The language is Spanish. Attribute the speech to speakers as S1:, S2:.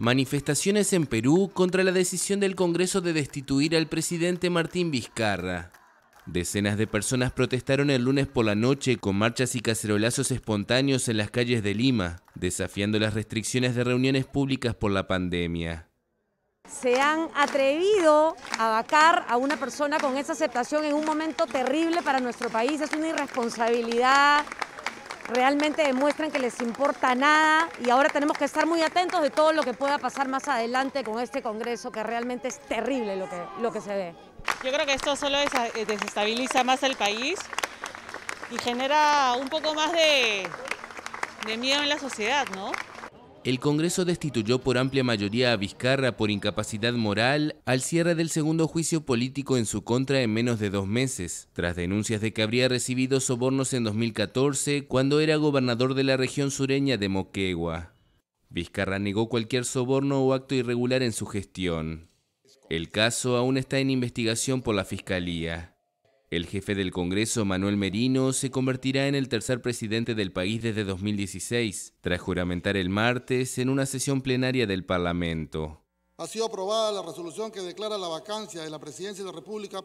S1: Manifestaciones en Perú contra la decisión del Congreso de destituir al presidente Martín Vizcarra. Decenas de personas protestaron el lunes por la noche con marchas y cacerolazos espontáneos en las calles de Lima, desafiando las restricciones de reuniones públicas por la pandemia.
S2: Se han atrevido a vacar a una persona con esa aceptación en un momento terrible para nuestro país. Es una irresponsabilidad realmente demuestran que les importa nada y ahora tenemos que estar muy atentos de todo lo que pueda pasar más adelante con este Congreso, que realmente es terrible lo que, lo que se ve.
S3: Yo creo que esto solo eh, desestabiliza más el país y genera un poco más de, de miedo en la sociedad, ¿no?
S1: El Congreso destituyó por amplia mayoría a Vizcarra por incapacidad moral al cierre del segundo juicio político en su contra en menos de dos meses, tras denuncias de que habría recibido sobornos en 2014 cuando era gobernador de la región sureña de Moquegua. Vizcarra negó cualquier soborno o acto irregular en su gestión. El caso aún está en investigación por la Fiscalía. El jefe del Congreso, Manuel Merino, se convertirá en el tercer presidente del país desde 2016, tras juramentar el martes en una sesión plenaria del Parlamento.
S3: Ha sido aprobada la resolución que declara la vacancia de la presidencia de la República